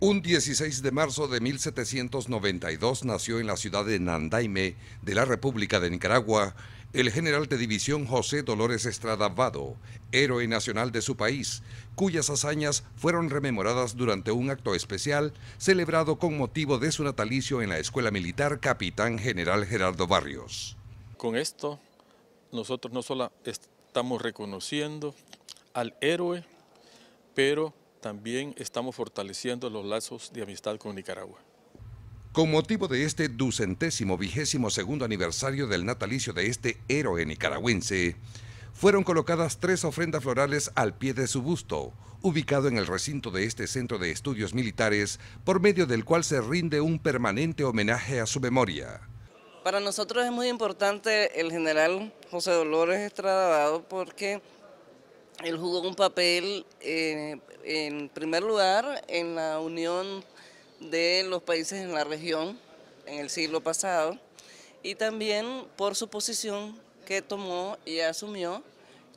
Un 16 de marzo de 1792 nació en la ciudad de Nandaime, de la República de Nicaragua, el general de división José Dolores Estrada Vado, héroe nacional de su país, cuyas hazañas fueron rememoradas durante un acto especial celebrado con motivo de su natalicio en la Escuela Militar Capitán General Gerardo Barrios. Con esto, nosotros no solo estamos reconociendo al héroe, pero también estamos fortaleciendo los lazos de amistad con Nicaragua. Con motivo de este ducentésimo vigésimo segundo aniversario del natalicio de este héroe nicaragüense, fueron colocadas tres ofrendas florales al pie de su busto, ubicado en el recinto de este centro de estudios militares, por medio del cual se rinde un permanente homenaje a su memoria. Para nosotros es muy importante el general José Dolores Estrada Dado porque él jugó un papel, eh, en primer lugar, en la unión de los países en la región en el siglo pasado y también por su posición que tomó y asumió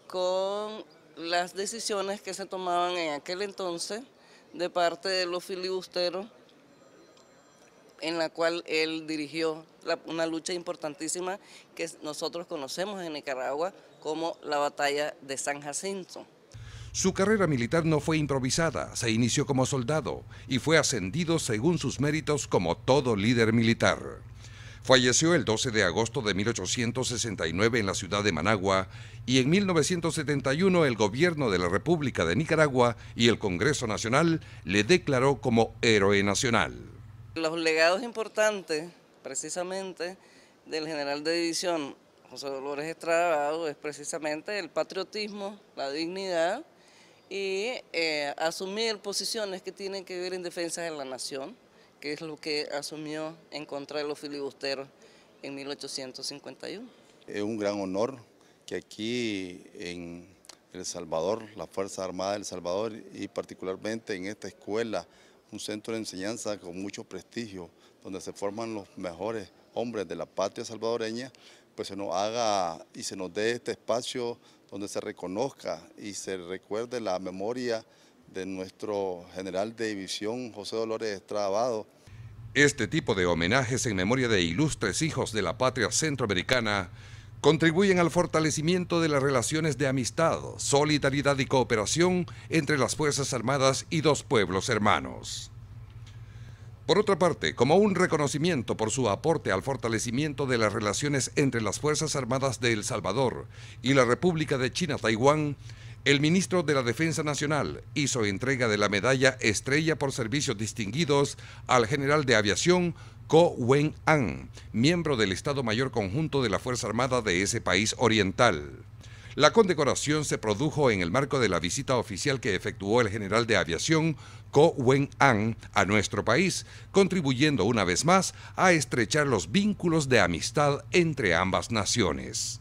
con las decisiones que se tomaban en aquel entonces de parte de los filibusteros en la cual él dirigió una lucha importantísima que nosotros conocemos en Nicaragua como la batalla de San Jacinto. Su carrera militar no fue improvisada, se inició como soldado y fue ascendido según sus méritos como todo líder militar. Falleció el 12 de agosto de 1869 en la ciudad de Managua y en 1971 el gobierno de la República de Nicaragua y el Congreso Nacional le declaró como héroe nacional. Los legados importantes, precisamente, del general de división José Dolores Estrada es precisamente el patriotismo, la dignidad y eh, asumir posiciones que tienen que ver en defensa de la nación, que es lo que asumió en contra de los filibusteros en 1851. Es un gran honor que aquí en El Salvador, la Fuerza Armada de El Salvador y particularmente en esta escuela un centro de enseñanza con mucho prestigio, donde se forman los mejores hombres de la patria salvadoreña, pues se nos haga y se nos dé este espacio donde se reconozca y se recuerde la memoria de nuestro general de división, José Dolores Trabado Este tipo de homenajes en memoria de ilustres hijos de la patria centroamericana contribuyen al fortalecimiento de las relaciones de amistad, solidaridad y cooperación entre las Fuerzas Armadas y dos pueblos hermanos. Por otra parte, como un reconocimiento por su aporte al fortalecimiento de las relaciones entre las Fuerzas Armadas de El Salvador y la República de China-Taiwán, el ministro de la Defensa Nacional hizo entrega de la medalla Estrella por Servicios Distinguidos al general de aviación Ko Wen-an, miembro del Estado Mayor Conjunto de la Fuerza Armada de ese país oriental. La condecoración se produjo en el marco de la visita oficial que efectuó el general de aviación Ko Wen-an a nuestro país, contribuyendo una vez más a estrechar los vínculos de amistad entre ambas naciones.